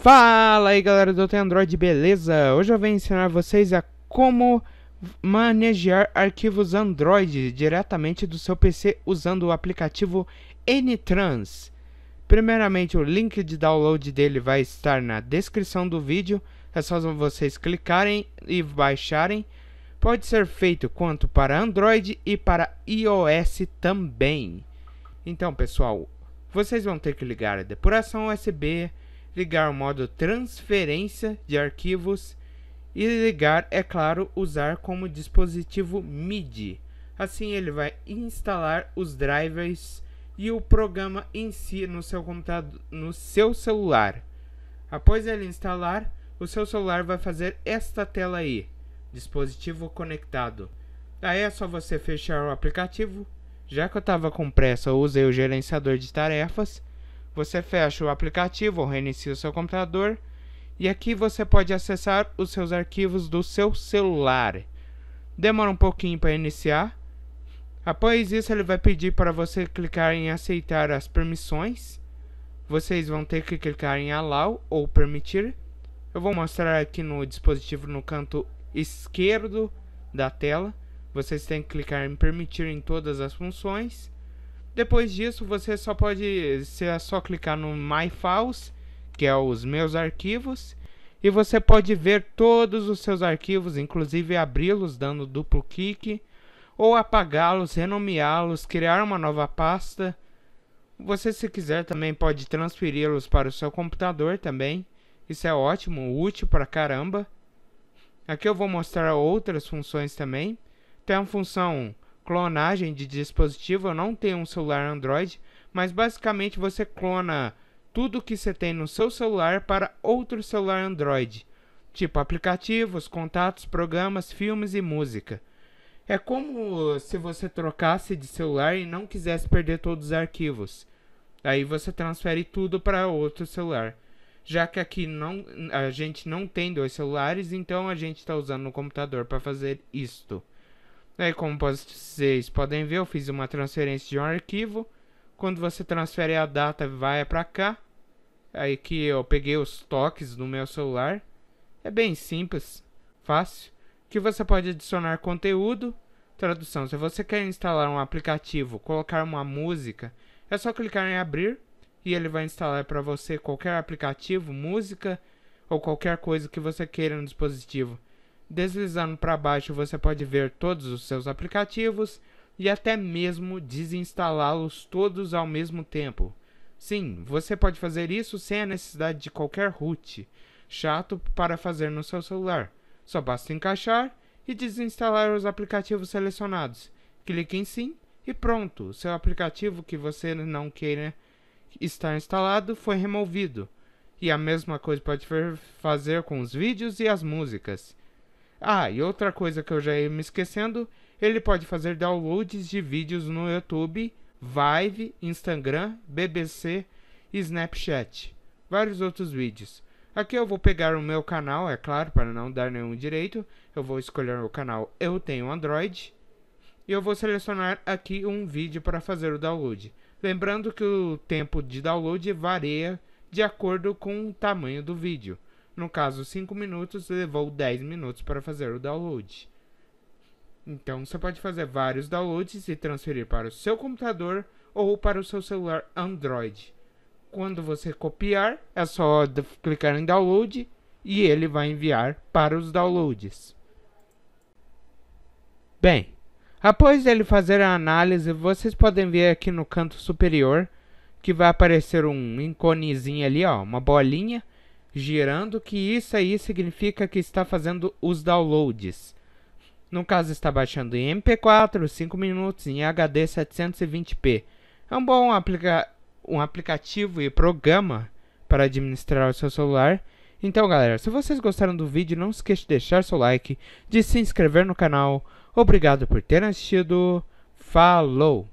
Fala aí galera do Android, beleza? Hoje eu venho ensinar vocês a como manejar arquivos Android diretamente do seu PC usando o aplicativo Ntrans. Primeiramente o link de download dele vai estar na descrição do vídeo, é só vocês clicarem e baixarem. Pode ser feito quanto para Android e para iOS também. Então pessoal, vocês vão ter que ligar a depuração USB, ligar o modo transferência de arquivos e ligar, é claro, usar como dispositivo MIDI. Assim ele vai instalar os drivers e o programa em si no seu computador, no seu celular. Após ele instalar, o seu celular vai fazer esta tela aí, dispositivo conectado. Daí é só você fechar o aplicativo. Já que eu estava com pressa, eu usei o gerenciador de tarefas você fecha o aplicativo ou reinicia o seu computador e aqui você pode acessar os seus arquivos do seu celular. Demora um pouquinho para iniciar. Após isso, ele vai pedir para você clicar em aceitar as permissões. Vocês vão ter que clicar em allow ou permitir. Eu vou mostrar aqui no dispositivo no canto esquerdo da tela. Vocês têm que clicar em permitir em todas as funções. Depois disso, você só pode é só clicar no My Files, que é os meus arquivos, e você pode ver todos os seus arquivos, inclusive abri-los dando duplo clique, ou apagá-los, renomeá-los, criar uma nova pasta. Você se quiser também pode transferi-los para o seu computador também. Isso é ótimo, útil para caramba. Aqui eu vou mostrar outras funções também. Tem a função clonagem de dispositivo. Eu não tenho um celular Android, mas basicamente você clona tudo que você tem no seu celular para outro celular Android, tipo aplicativos, contatos, programas, filmes e música. É como se você trocasse de celular e não quisesse perder todos os arquivos. Aí você transfere tudo para outro celular. Já que aqui não, a gente não tem dois celulares, então a gente está usando o computador para fazer isto. Aí, é, como vocês podem ver, eu fiz uma transferência de um arquivo. Quando você transfere a data, vai para cá. Aí que eu peguei os toques do meu celular. É bem simples, fácil. Que você pode adicionar conteúdo. Tradução: se você quer instalar um aplicativo, colocar uma música, é só clicar em abrir e ele vai instalar para você qualquer aplicativo, música ou qualquer coisa que você queira no dispositivo. Deslizando para baixo, você pode ver todos os seus aplicativos e até mesmo desinstalá-los todos ao mesmo tempo. Sim, você pode fazer isso sem a necessidade de qualquer root chato para fazer no seu celular. Só basta encaixar e desinstalar os aplicativos selecionados. Clique em sim e pronto, seu aplicativo que você não queira estar instalado foi removido. E a mesma coisa pode fazer com os vídeos e as músicas. Ah, e outra coisa que eu já ia me esquecendo, ele pode fazer downloads de vídeos no YouTube, Vive, Instagram, BBC e Snapchat. Vários outros vídeos. Aqui eu vou pegar o meu canal, é claro, para não dar nenhum direito. Eu vou escolher o canal Eu Tenho Android. E eu vou selecionar aqui um vídeo para fazer o download. Lembrando que o tempo de download varia de acordo com o tamanho do vídeo. No caso, 5 minutos levou 10 minutos para fazer o download. Então você pode fazer vários downloads e transferir para o seu computador ou para o seu celular Android. Quando você copiar, é só clicar em download e ele vai enviar para os downloads. Bem, após ele fazer a análise, vocês podem ver aqui no canto superior que vai aparecer um íconezinho ali, ó, uma bolinha girando, que isso aí significa que está fazendo os downloads. No caso, está baixando em MP4, 5 minutos, em HD 720p. É um bom aplica um aplicativo e programa para administrar o seu celular. Então, galera, se vocês gostaram do vídeo, não esqueça de deixar seu like, de se inscrever no canal. Obrigado por ter assistido. Falou!